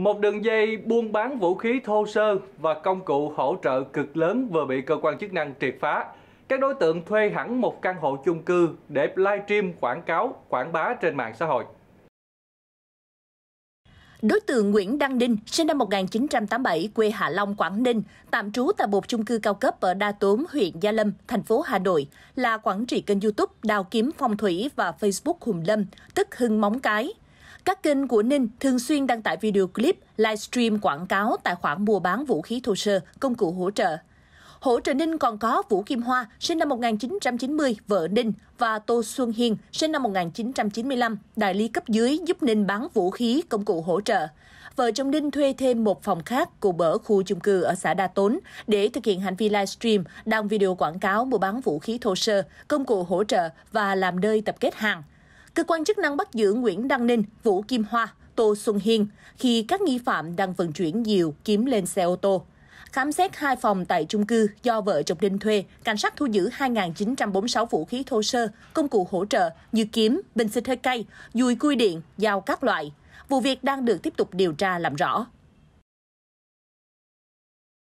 Một đường dây buôn bán vũ khí thô sơ và công cụ hỗ trợ cực lớn vừa bị cơ quan chức năng triệt phá. Các đối tượng thuê hẳn một căn hộ chung cư để livestream quảng cáo, quảng bá trên mạng xã hội. Đối tượng Nguyễn Đăng Ninh, sinh năm 1987, quê Hạ Long, Quảng Ninh, tạm trú tại một chung cư cao cấp ở Đa Tốm, huyện Gia Lâm, thành phố Hà Nội, là quản trị kênh YouTube Đào Kiếm Phong Thủy và Facebook Hùng Lâm, tức Hưng Móng Cái. Các kênh của Ninh thường xuyên đăng tải video clip, livestream quảng cáo tài khoản mua bán vũ khí thô sơ, công cụ hỗ trợ. Hỗ trợ Ninh còn có Vũ Kim Hoa, sinh năm 1990, vợ Ninh, và Tô Xuân Hiền, sinh năm 1995, đại lý cấp dưới giúp Ninh bán vũ khí, công cụ hỗ trợ. Vợ chồng Ninh thuê thêm một phòng khác cùng bở khu chung cư ở xã Đa Tốn để thực hiện hành vi livestream, đăng video quảng cáo mua bán vũ khí thô sơ, công cụ hỗ trợ và làm nơi tập kết hàng cơ quan chức năng bắt giữ Nguyễn Đăng Ninh, Vũ Kim Hoa, Tô Xuân Hiên khi các nghi phạm đang vận chuyển nhiều kiếm lên xe ô tô. Khám xét hai phòng tại chung cư do vợ chồng Đinh thuê, cảnh sát thu giữ 2.946 vũ khí thô sơ, công cụ hỗ trợ như kiếm, bình xịt hơi cay, dùi cui điện, dao các loại. Vụ việc đang được tiếp tục điều tra làm rõ.